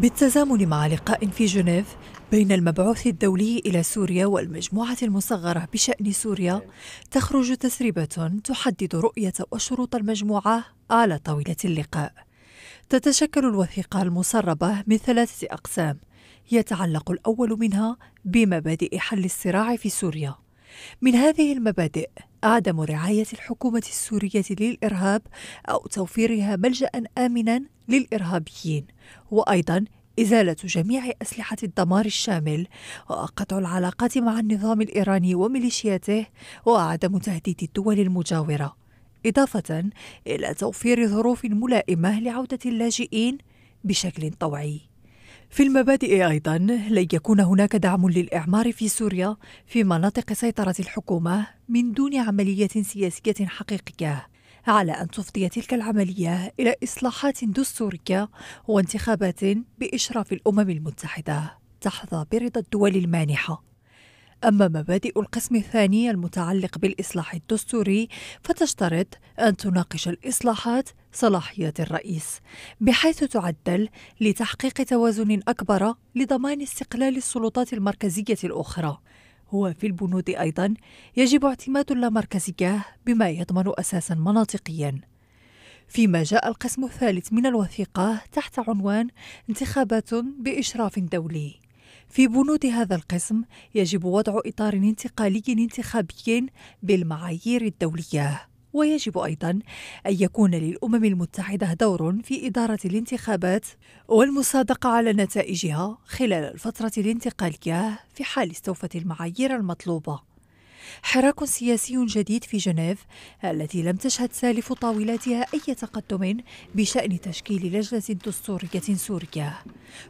بالتزامن مع لقاء في جنيف بين المبعوث الدولي إلى سوريا والمجموعة المصغرة بشأن سوريا تخرج تسريبة تحدد رؤية وشروط المجموعة على طاولة اللقاء. تتشكل الوثيقة المسربة من ثلاثة أقسام، يتعلق الأول منها بمبادئ حل الصراع في سوريا. من هذه المبادئ عدم رعاية الحكومة السورية للإرهاب أو توفيرها ملجأ آمنا للإرهابيين وأيضا إزالة جميع أسلحة الدمار الشامل وقطع العلاقات مع النظام الإيراني وميليشياته وعدم تهديد الدول المجاورة إضافة إلى توفير ظروف ملائمة لعودة اللاجئين بشكل طوعي في المبادئ أيضا لن يكون هناك دعم للإعمار في سوريا في مناطق سيطرة الحكومة من دون عملية سياسية حقيقية على أن تفضي تلك العملية إلى إصلاحات دستورية وانتخابات بإشراف الأمم المتحدة تحظى برضا الدول المانحة أما مبادئ القسم الثاني المتعلق بالإصلاح الدستوري فتشترط أن تناقش الإصلاحات صلاحية الرئيس بحيث تعدل لتحقيق توازن أكبر لضمان استقلال السلطات المركزية الأخرى وفي البنود أيضا يجب اعتماد اللامركزية بما يضمن أساسا مناطقيا فيما جاء القسم الثالث من الوثيقة تحت عنوان انتخابات بإشراف دولي في بنود هذا القسم يجب وضع إطار انتقالي انتخابي بالمعايير الدولية ويجب أيضا أن يكون للأمم المتحدة دور في إدارة الانتخابات والمصادقة على نتائجها خلال الفترة الانتقالية في حال استوفت المعايير المطلوبة حراك سياسي جديد في جنيف التي لم تشهد سالف طاولاتها أي تقدم بشأن تشكيل لجنة دستورية سورية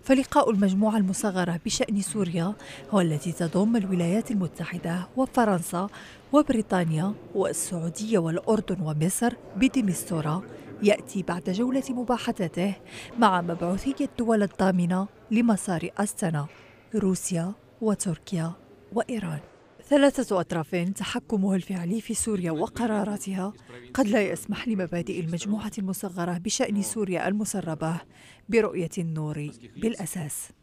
فلقاء المجموعة المصغرة بشأن سوريا والتي تضم الولايات المتحدة وفرنسا وبريطانيا والسعودية والأردن ومصر بديمستورا يأتي بعد جولة مباحثته مع مبعوثي الدول الضامنة لمسار أستنا روسيا وتركيا وإيران ثلاثة أطراف تحكمها الفعلي في سوريا وقراراتها قد لا يسمح لمبادئ المجموعة المصغرة بشأن سوريا المسربة برؤية النور بالأساس